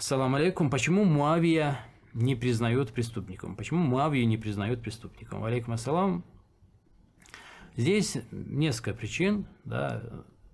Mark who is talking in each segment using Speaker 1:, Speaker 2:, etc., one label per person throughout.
Speaker 1: Салам алейкум. Почему Муавия не признает преступником? Почему Муавию не признает преступником? Алейкум ассалам. Здесь несколько причин, да,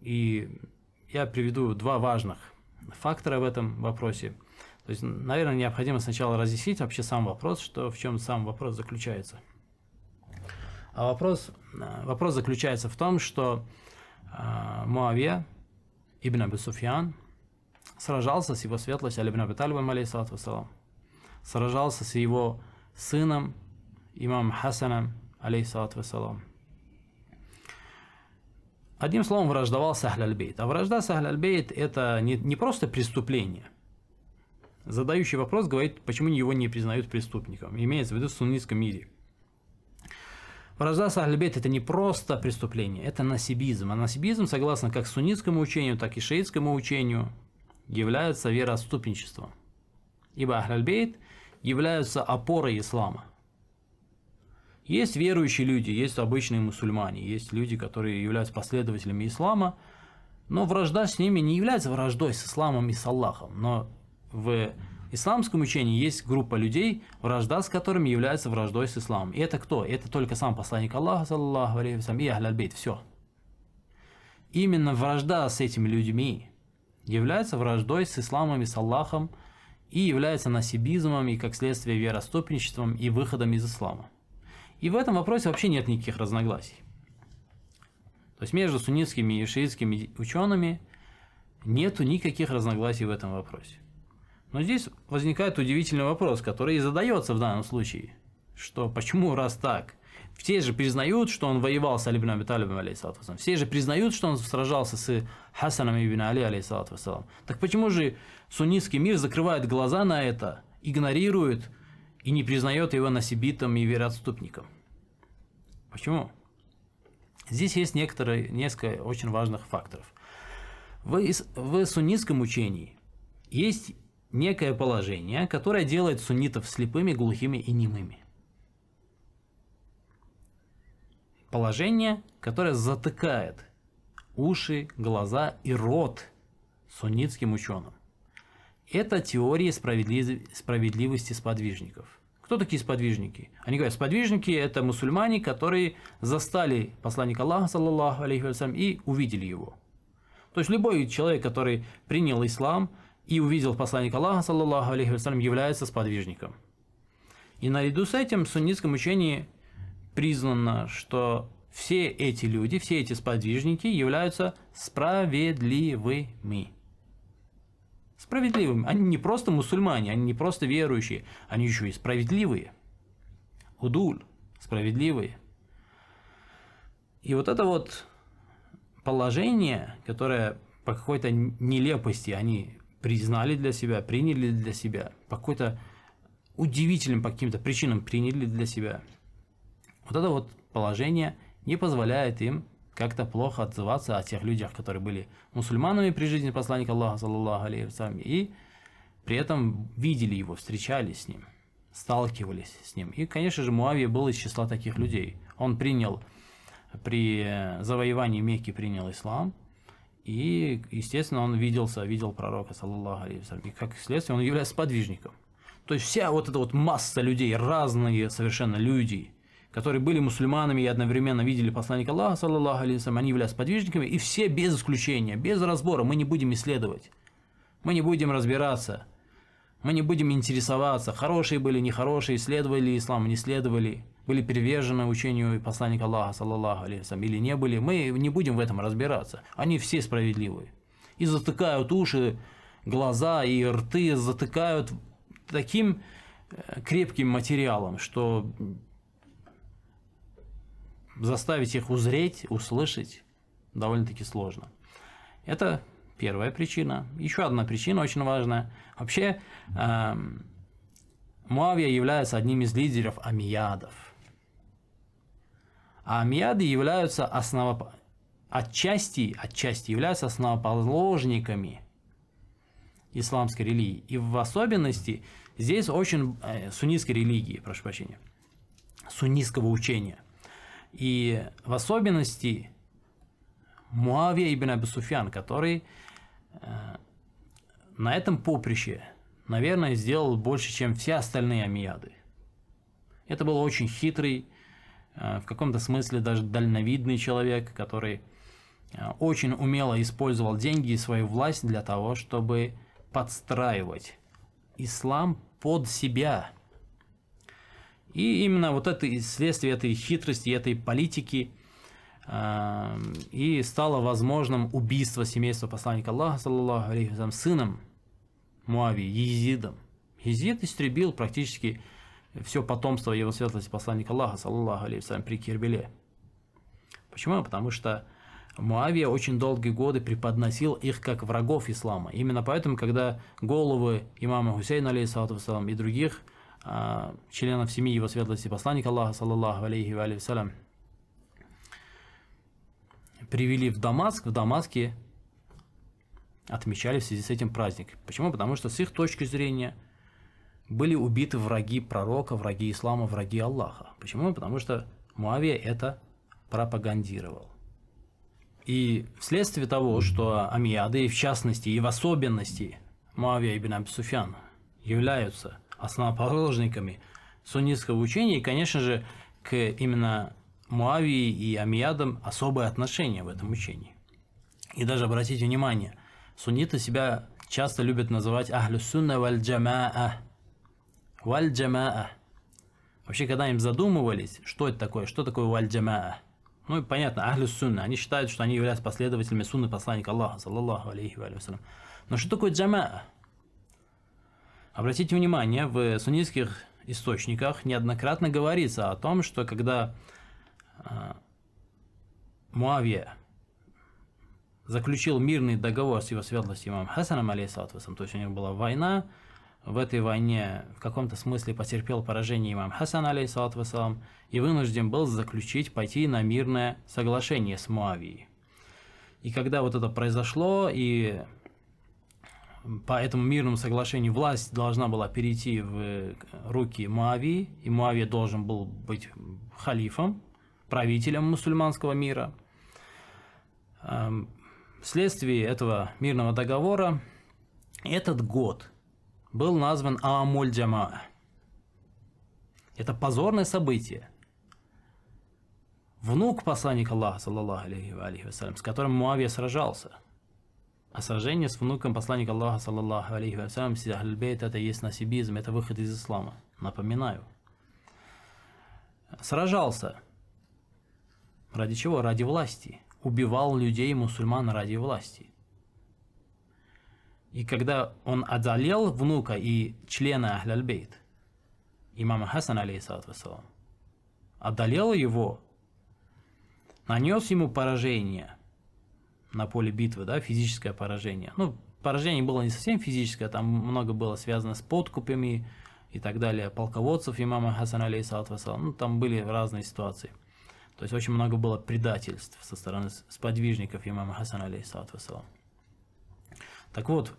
Speaker 1: и я приведу два важных фактора в этом вопросе. То есть, наверное, необходимо сначала разъяснить вообще сам вопрос, что в чем сам вопрос заключается. А вопрос, вопрос заключается в том, что э, Муавия, Ибн Абу сражался с его светлостью Алибн Абиталибом, алейсалату вассалам, сражался с его сыном, имам Хасаном, алейсалату вассалам. Одним словом, враждовал с Ахляльбейт. А вражда с Ахляльбейт – это не, не просто преступление. Задающий вопрос говорит, почему его не признают преступником, имеется в виду в суннитском мире. Вражда с Ахляльбейт – это не просто преступление, это насибизм. А насибизм, согласно как суннитскому учению, так и шиитскому учению, являются вероотступничеством. Ибо Ахляльбейт являются опорой ислама. Есть верующие люди, есть обычные мусульмане, есть люди, которые являются последователями ислама, но вражда с ними не является враждой с исламом и с Аллахом. Но в исламском учении есть группа людей, вражда с которыми является враждой с исламом. И это кто? Это только сам посланник Аллаха, саллаху алейхи и ахляльбейт, все. Именно вражда с этими людьми является враждой с исламом и с Аллахом и является насибизмом и, как следствие, вероступничеством и выходом из ислама. И в этом вопросе вообще нет никаких разногласий. То есть между суннитскими и шиитскими учеными нету никаких разногласий в этом вопросе. Но здесь возникает удивительный вопрос, который и задается в данном случае, что почему раз так – все же признают, что он воевал с Алибин Абиталибом, алейсалату Все же признают, что он сражался с Хасаном ибн Али, алейсалату Так почему же суннитский мир закрывает глаза на это, игнорирует и не признает его насибитом и вероотступником? Почему? Здесь есть некоторые, несколько очень важных факторов. В, в суннитском учении есть некое положение, которое делает суннитов слепыми, глухими и немыми. Положение, которое затыкает уши, глаза и рот суннитским ученым. Это теория справедливости справедливости сподвижников. Кто такие сподвижники? Они говорят, сподвижники – это мусульмане, которые застали посланника Аллаха, саллаллаху алейхи вассалям, и увидели его. То есть любой человек, который принял ислам и увидел посланника Аллаха, саллаллаху алейхи вассалям, является сподвижником. И наряду с этим в суннитском учении признано, что все эти люди, все эти сподвижники являются справедливыми. Справедливыми. Они не просто мусульмане, они не просто верующие, они еще и справедливые. Удуль, справедливые. И вот это вот положение, которое по какой-то нелепости они признали для себя, приняли для себя, по какой-то удивительным по каким-то причинам приняли для себя – вот это вот положение не позволяет им как-то плохо отзываться о тех людях, которые были мусульманами при жизни посланника Аллаха, саллаллаху алейхи и при этом видели его, встречались с ним, сталкивались с ним. И, конечно же, Муавия был из числа таких людей. Он принял, при завоевании Мекки принял ислам, и, естественно, он виделся, видел пророка, саллаллаху алейхи и, как следствие, он является подвижником. То есть вся вот эта вот масса людей, разные совершенно люди – которые были мусульманами и одновременно видели посланника Аллаха, саллаллаху алейхи они являлись подвижниками, и все без исключения, без разбора, мы не будем исследовать, мы не будем разбираться, мы не будем интересоваться, хорошие были, нехорошие, следовали исламу, не следовали, были привержены учению посланника Аллаха, саллаллаху алейхи или не были, мы не будем в этом разбираться, они все справедливые. И затыкают уши, глаза и рты затыкают таким э, крепким материалом, что заставить их узреть, услышать довольно-таки сложно. Это первая причина. Еще одна причина очень важная. Вообще, эм, Муавия является одним из лидеров амиядов. А амиады являются основоположниками отчасти, отчасти являются основоположниками исламской религии. И в особенности здесь очень э, суннитской религии, прошу прощения, суннитского учения – и в особенности Муавия ибн Абу Суфьян, который э, на этом поприще, наверное, сделал больше, чем все остальные амияды. Это был очень хитрый, э, в каком-то смысле даже дальновидный человек, который э, очень умело использовал деньги и свою власть для того, чтобы подстраивать ислам под себя – и именно вот это следствие этой хитрости, этой политики а, и стало возможным убийство семейства посланника Аллаха, саллаллаху алейхи сыном Муави, Езидом. Езид истребил практически все потомство его светлости посланника Аллаха, саллаллаху алейхи при Кербеле. Почему? Потому что Муавия очень долгие годы преподносил их как врагов ислама. Именно поэтому, когда головы имама Хусейна, алейхиссалату и других – а, членов семьи его светлости посланника Аллаха, саллаллаху алейхи ва салям, привели в Дамаск, в Дамаске отмечали в связи с этим праздник. Почему? Потому что с их точки зрения были убиты враги пророка, враги ислама, враги Аллаха. Почему? Потому что Муавия это пропагандировал. И вследствие того, что Амияды, в частности и в особенности Муавия ибн Абсуфян, являются основоположниками суннитского учения. И, конечно же, к именно Муавии и Амиядам особое отношение в этом учении. И даже обратите внимание, сунниты себя часто любят называть ахлюсунна валь джамаа. Валь джамаа. Вообще, когда им задумывались, что это такое, что такое валь джамаа? Ну и понятно, ахлю сунна. Они считают, что они являются последователями сунны посланника Аллаха, саллаллаху алейхи ва Но что такое джамаа? Обратите внимание, в суннитских источниках неоднократно говорится о том, что когда а, Муавия заключил мирный договор с его светлостью имам Хасаном, алейсалатусом, то есть у них была война, в этой войне в каком-то смысле потерпел поражение имам Хасан, алейсалатусам, и вынужден был заключить, пойти на мирное соглашение с Муавией. И когда вот это произошло, и по этому мирному соглашению власть должна была перейти в э, руки муавии, и Мавия должен был быть халифом, правителем мусульманского мира. Эм, вследствие этого мирного договора этот год был назван Аамуль Джамаа. Это позорное событие. Внук посланника Аллаха, с которым Муавия сражался – а сражение с внуком посланника Аллаха, саллаллаху алейхи вассалям, Сиахльбейт, это есть насибизм, это выход из ислама. Напоминаю. Сражался. Ради чего? Ради власти. Убивал людей, мусульман, ради власти. И когда он одолел внука и члена Ахляльбейт, имама Хасана, алейхиссалату вассалам, одолел его, нанес ему поражение – на поле битвы, да, физическое поражение. Ну, поражение было не совсем физическое, там много было связано с подкупами и так далее, полководцев имама Хасана алейсалат вассалам, ну, там были разные ситуации. То есть очень много было предательств со стороны сподвижников имама Хасана алейсалат вассалам. Так вот,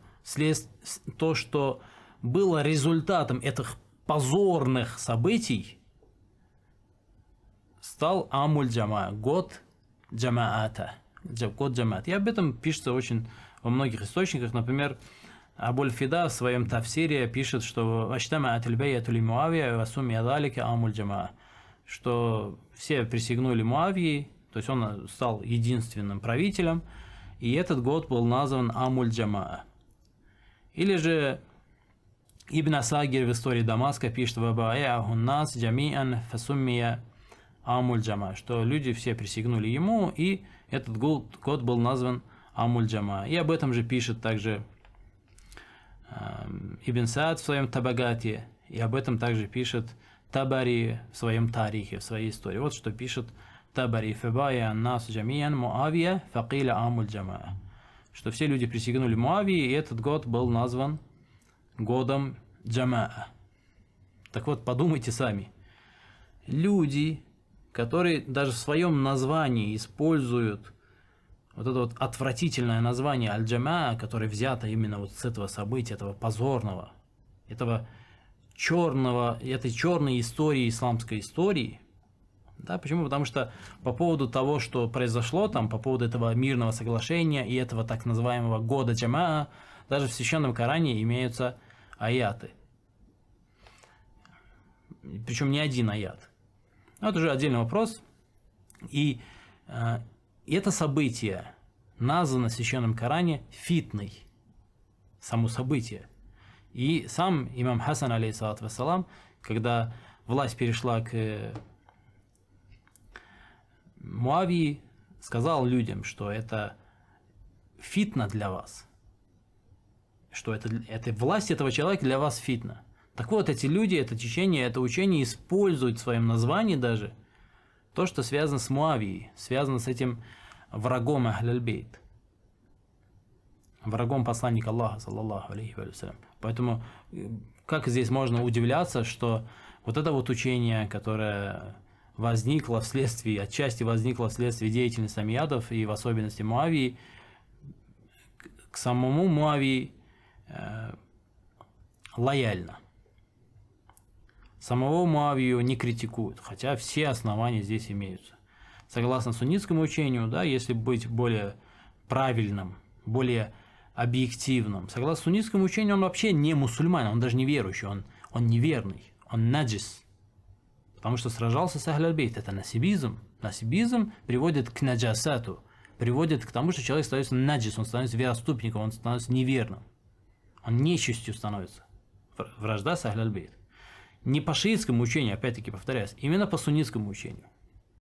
Speaker 1: то, что было результатом этих позорных событий, стал Амуль Джама, год Джамаата – код Джамат. И об этом пишется очень во многих источниках. Например, Абуль Фида в своем тафсире пишет, что «Аштама атильбейя тули муавия васуми адалика амуль джамаа» что все присягнули Муавии, то есть он стал единственным правителем, и этот год был назван Амуль Джамаа. Или же Ибн Асагир в истории Дамаска пишет «Вабаая нас джамиан фасуммия Амуль-Джама, что люди все присягнули ему, и этот год был назван Амуль-Джама. И об этом же пишет также эм, Ибн Саад в своем Табагате, и об этом также пишет Табари в своем Тарихе, в своей истории. Вот что пишет Табари Фебая Нас Джамиян Муавия Факиля Амуль Джамаа. Что все люди присягнули Муавии, и этот год был назван годом Джамаа. Так вот, подумайте сами. Люди которые даже в своем названии используют вот это вот отвратительное название Аль-Джама, которое взято именно вот с этого события, этого позорного, этого черного, этой черной истории, исламской истории. Да, почему? Потому что по поводу того, что произошло там, по поводу этого мирного соглашения и этого так называемого года Джамаа, даже в священном Коране имеются аяты. Причем не один аят – но ну, это уже отдельный вопрос. И э, это событие названо в Священном Коране фитной. Само событие. И сам имам Хасан, алейхиссалат вассалам, когда власть перешла к э, Муавии, сказал людям, что это фитна для вас, что это, это власть этого человека для вас фитна. Так вот, эти люди, это течение, это учение используют в своем названии даже то, что связано с Муавией, связано с этим врагом Ахляльбейт, врагом посланника Аллаха, саллаллаху алейхи вассалям. Поэтому э, как здесь можно удивляться, что вот это вот учение, которое возникло вследствие, отчасти возникло вследствие деятельности амиядов и в особенности Муавии, к самому Муавии э, лояльно. Самого Мавию не критикуют, хотя все основания здесь имеются. Согласно суннитскому учению, да, если быть более правильным, более объективным, согласно суннитскому учению, он вообще не мусульманин, он даже не верующий, он, он неверный, он наджис, потому что сражался с Ахляльбейт. Это насибизм. Насибизм приводит к наджасату, приводит к тому, что человек становится наджис, он становится вероступником, он становится неверным. Он нечистью становится. Вражда с Ахляльбейт. Не по шиитскому учению, опять-таки повторяюсь, именно по суннитскому учению.